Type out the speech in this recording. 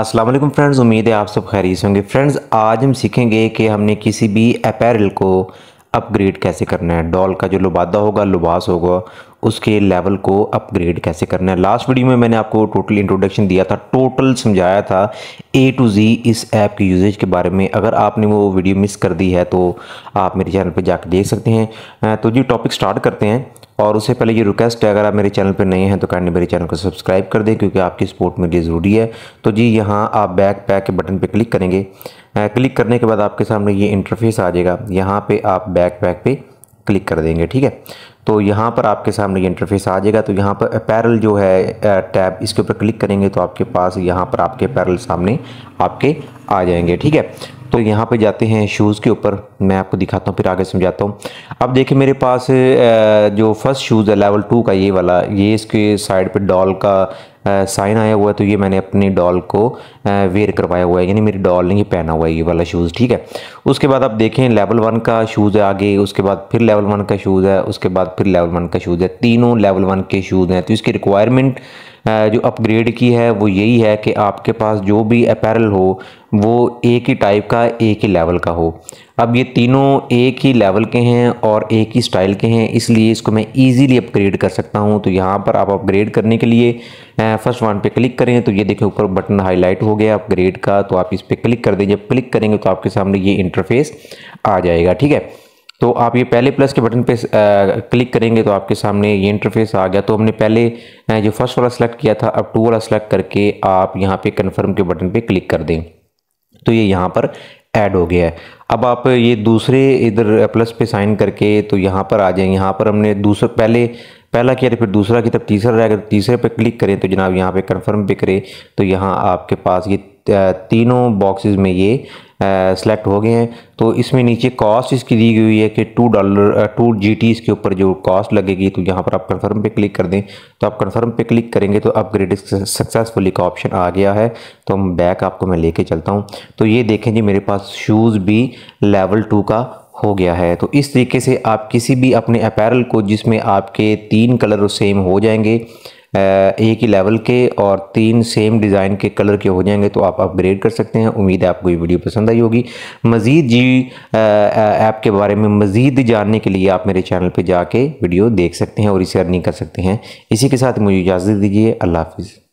Aslam friends उम्मीद है आप सब खैरियत होंगे फ्रेंड्स आज हम सीखेंगे कि हमने किसी भी अपैरल को अपग्रेड कैसे करना है डॉल का जो लुबादा होगा लुबास होगा उसके लेवल को अपग्रेड कैसे करना है लास्ट वीडियो में मैंने आपको टोटल इंट्रोडक्शन दिया था टोटल समझाया था ए टू जी इस ऐप की यूजेज के बारे में अगर आपने वो वीडियो मिस कर दी है तो आप मेरे चैनल पर जाकर देख सकते हैं तो जी टॉपिक स्टार्ट करते हैं और उससे पहले ये रिक्वेस्ट है अगर आप मेरे चैनल पर नए हैं तो काइंडली मेरे चैनल को सब्सक्राइब कर दें क्योंकि आपकी सपोर्ट मेरे लिए ज़रूरी है तो जी यहाँ आप बैक पैक के बटन पर क्लिक करेंगे क्लिक करने के बाद आपके सामने ये इंटरफेस आ जाएगा यहाँ पर आप बैक पैक पर क्लिक कर देंगे ठीक है तो यहाँ पर आपके सामने ये इंटरफेस आ जाएगा तो यहाँ पर अपैरल जो है टैब इसके ऊपर क्लिक करेंगे तो आपके पास यहाँ पर आपके अपैरल सामने आपके आ जाएंगे ठीक है तो यहाँ पे जाते हैं शूज़ के ऊपर मैं आपको दिखाता हूँ फिर आगे समझाता हूँ अब देखिए मेरे पास जो फर्स्ट शूज़ है लेवल टू का ये वाला ये इसके साइड पे डॉल का साइन आया हुआ है तो ये मैंने अपनी डॉल को वेयर करवाया हुआ है यानी मेरी डॉल ने ये पहना हुआ है ये वाला शूज़ ठीक है उसके बाद आप देखें लेवल वन का शूज़ है आगे उसके बाद फिर लेवल वन का शूज़ है उसके बाद फिर लेवल वन का शूज़ है तीनों लेवल वन के शूज़ हैं तो इसकी रिक्वायरमेंट जो अपग्रेड की है वो यही है कि आपके पास जो भी अपैरल हो वो एक ही टाइप का एक ही लेवल का हो अब ये तीनों एक ही लेवल के हैं और एक ही स्टाइल के हैं इसलिए इसको मैं इजीली अपग्रेड कर सकता हूँ तो यहाँ पर आप अपग्रेड करने के लिए फर्स्ट वन पे क्लिक करें तो ये देखिए ऊपर बटन हाईलाइट हो गया अपग्रेड का तो आप इस पर क्लिक कर दें जब क्लिक करेंगे तो आपके सामने ये इंटरफेस आ जाएगा ठीक है तो आप ये पहले प्लस के बटन पे क्लिक करेंगे तो आपके सामने ये इंटरफेस आ गया तो हमने पहले जो फर्स्ट वाला सेलेक्ट किया था अब टू वाला सेलेक्ट करके आप यहाँ पे कन्फर्म के बटन पे क्लिक कर दें तो ये यहाँ पर ऐड हो गया है अब आप ये दूसरे इधर प्लस पे साइन करके तो यहाँ पर आ जाएं यहाँ पर हमने दूसरे पहले पहला किया तो फिर दूसरा किया तब तीसरा रहेगा तो तीसरे पर क्लिक करें तो जनाब यहाँ पर कन्फर्म पे करें तो यहाँ आपके पास ये तीनों बॉक्सेस में ये सेलेक्ट हो गए हैं तो इसमें नीचे कॉस्ट इसकी दी गई है कि two dollar to G T इसके ऊपर जो कॉस्ट लगेगी तो यहाँ पर आप कंफर्म पे क्लिक कर दें तो आप कंफर्म पे क्लिक करेंगे तो अपग्रेड सक्सेसफुली का ऑप्शन आ गया है तो हम बैक आपको मैं लेके चलता हूँ तो ये देखें जी मेरे पास शूज़ भी लेवल टू का हो गया है तो इस तरीके से आप किसी भी अपने अपैरल को जिसमें आपके तीन कलर सेम हो जाएंगे एक ही लेवल के और तीन सेम डिज़ाइन के कलर के हो जाएंगे तो आप अपग्रेड कर सकते हैं उम्मीद है आपको ये वीडियो पसंद आई होगी मज़ीद जी ऐप के बारे में मज़ीद जानने के लिए आप मेरे चैनल पे जाके वीडियो देख सकते हैं और इसे अर्निंग कर सकते हैं इसी के साथ मुझे इजाज़त दीजिए अल्लाह हाफिज़